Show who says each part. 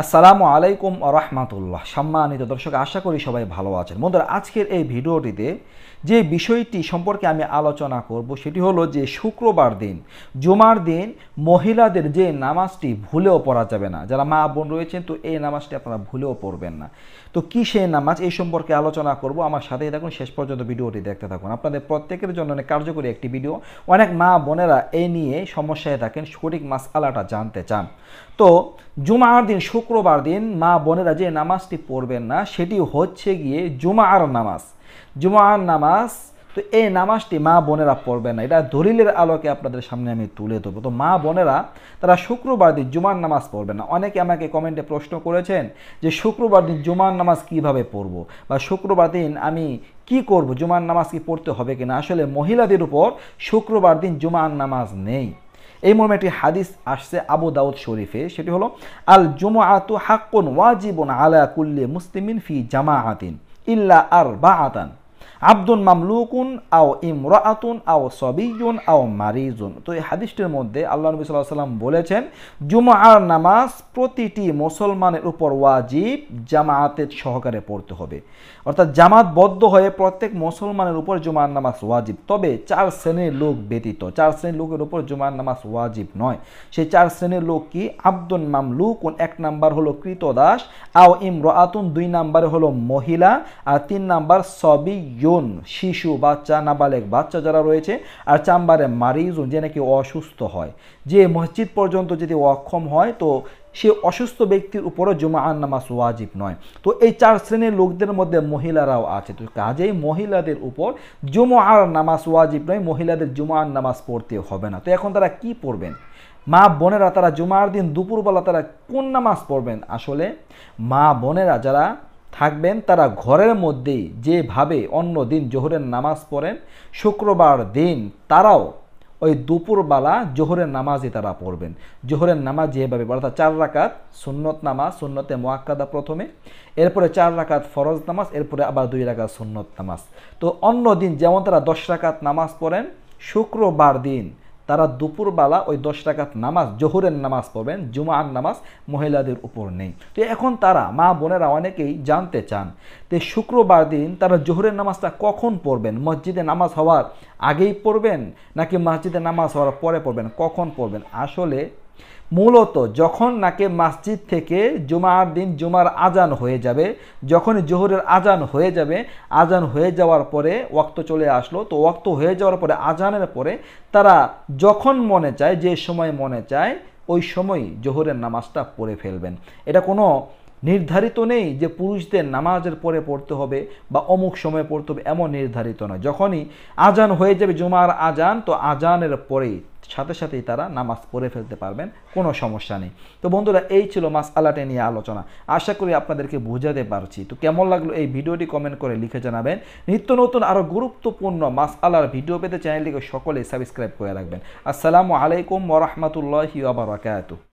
Speaker 1: আসসালামু আলাইকুম রহমাতুল্লাহ সম্মানিত দর্শক আশা করি সবাই ভালো আছেন বন্ধুরা আজকের এই ভিডিওটিতে যে বিষয়টি সম্পর্কে আমি আলোচনা করব সেটি হলো যে শুক্রবার দিন জুমার দিন মহিলাদের যে নামাজটি ভুলেও পড়া যাবে না যারা মা বোন রয়েছেন তো এই নামাজটি আপনারা ভুলেও পড়বেন না তো কি সেই নামাজ এই সম্পর্কে আলোচনা করব আমার সাথেই দেখুন শেষ পর্যন্ত ভিডিওটি দেখতে থাকুন আপনাদের প্রত্যেকের জন্য অনেক কার্যকরী একটি ভিডিও অনেক মা বোনেরা এই নিয়ে সমস্যায় থাকেন সঠিক মাস আলাটা জানতে চান তো জুমার দিন শুক্রবার দিন মা বোনেরা যে নামাজটি পড়বেন না সেটি হচ্ছে গিয়ে জুমার নামাজ জুমার নামাজ তো এই নামাজটি মা বোনেরা পড়বেন না এটা দলিলের আলোকে আপনাদের সামনে আমি তুলে দেবো তো মা বোনেরা তারা শুক্রবার দিন জুমার নামাজ পড়বেন না অনেকে আমাকে কমেন্টে প্রশ্ন করেছেন যে শুক্রবার দিন জুমার নামাজ কিভাবে পড়বো বা শুক্রবার দিন আমি কি করব জুমার নামাজ কি পড়তে হবে কিনা আসলে মহিলাদের উপর শুক্রবার দিন জুমার নামাজ নেই এই মর্মে একটি হাদিস আসছে আবু দাউদ শরীফে সেটি হলো আল জুমা আতু হাক্কুন ওয়াজিবন আলা কুল্লি মুসলিমিন ফি জামা আতিন ইল্লা আর বা আতান আব্দুন মামলুকুন আও ইমরাতুন আও সবিজুন আও মারিজুন তো এই হাদিসটির মধ্যে আল্লাহ নবী সাল্লাহ সাল্লাম বলেছেন জুমার নামাজ প্রতিটি মুসলমানের উপর ওয়াজিব জামায়াতের সহকারে পড়তে হবে অর্থাৎ জামাতবদ্ধ হয়ে প্রত্যেক মুসলমানের উপর জুমার নামাজ ওয়াজিব তবে চার শ্রেণীর লোক ব্যতীত চার শ্রেণীর লোকের উপর জুমার নামাজ ওয়াজিব নয় সেই চার শ্রেণীর লোক কি আব্দুন মামলুকুন এক নাম্বার হলো কৃতদাস আও ইমরাতুন দুই নাম্বারে হলো মহিলা আর তিন নাম্বার সবি জন শিশু বাচ্চা নাবালেক বাচ্চা যারা রয়েছে আর চাম্বারে মারিজুন যে নাকি অসুস্থ হয় যে মসজিদ পর্যন্ত যদি অক্ষম হয় তো সে অসুস্থ ব্যক্তির উপরও জুমাআন নামাজ ওয়াজিব নয় তো এই চার শ্রেণীর লোকদের মধ্যে মহিলারাও আছে তো কাজেই মহিলাদের উপর জমা আর নামাজ ওয়াজিব নয় মহিলাদের জুমার নামাজ পড়তে হবে না তো এখন তারা কি পড়বেন মা বোনেরা তারা জুমার দিন দুপুরবেলা তারা কোন নামাজ পড়বেন আসলে মা বোনেরা যারা থাকবেন তারা ঘরের মধ্যেই যেভাবে অন্য দিন জোহরের নামাজ পড়েন শুক্রবার দিন তারাও ওই দুপুরবেলা জোহরের নামাজই তারা পড়বেন জোহরের নামাজ যেভাবে অর্থাৎ চার রাকাত সুন্নত নামাজ সুন্নতে মোয়াক্কাদা প্রথমে এরপরে চার রাকাত ফরজ নামাজ এরপরে আবার দুই রাকাত সুন্নত নামাজ তো অন্য দিন যেমন তারা দশ রাকাত নামাজ পড়েন শুক্রবার দিন তারা দুপুরবেলা ওই দশ টাকাত নামাজ জহুরের নামাজ পড়বেন জুমার নামাজ মহিলাদের উপর নেই তো এখন তারা মা বোনেরা অনেকেই জানতে চান তো শুক্রবার দিন তারা জোহরের নামাজটা কখন পড়বেন মসজিদে নামাজ হওয়ার আগেই পড়বেন নাকি মসজিদে নামাজ হওয়ার পরে পড়বেন কখন পড়বেন আসলে মূলত যখন নাকি মসজিদ থেকে জুমার দিন জুমার আজান হয়ে যাবে যখন জোহরের আজান হয়ে যাবে আজান হয়ে যাওয়ার পরে ওয়াক্ত চলে আসলো তো ওয়াক্ত হয়ে যাওয়ার পরে আজানের পরে তারা যখন মনে চায় যে সময় মনে চায় ওই সময় জোহরের নামাজটা পড়ে ফেলবেন এটা কোনো নির্ধারিত নেই যে পুরুষদের নামাজের পরে পড়তে হবে বা অমুক সময়ে পড়তে হবে এমন নির্ধারিত নয় যখনই আজান হয়ে যাবে জুমার আজান তো আজানের পরেই সাথে সাথেই তারা নামাজ পড়ে ফেলতে পারবেন কোনো সমস্যা নেই তো বন্ধুরা এই ছিল মাস আলাটে নিয়ে আলোচনা আশা করি আপনাদেরকে বোঝাতে পারছি তো কেমন লাগলো এই ভিডিওটি কমেন্ট করে লিখে জানাবেন নিত্য নতুন আরও গুরুত্বপূর্ণ মাস আলার ভিডিও পেতে চ্যানেলটিকে সকলেই সাবস্ক্রাইব করে রাখবেন আসসালামু আলাইকুম ওরহমতুল্লাহি আবরাকাত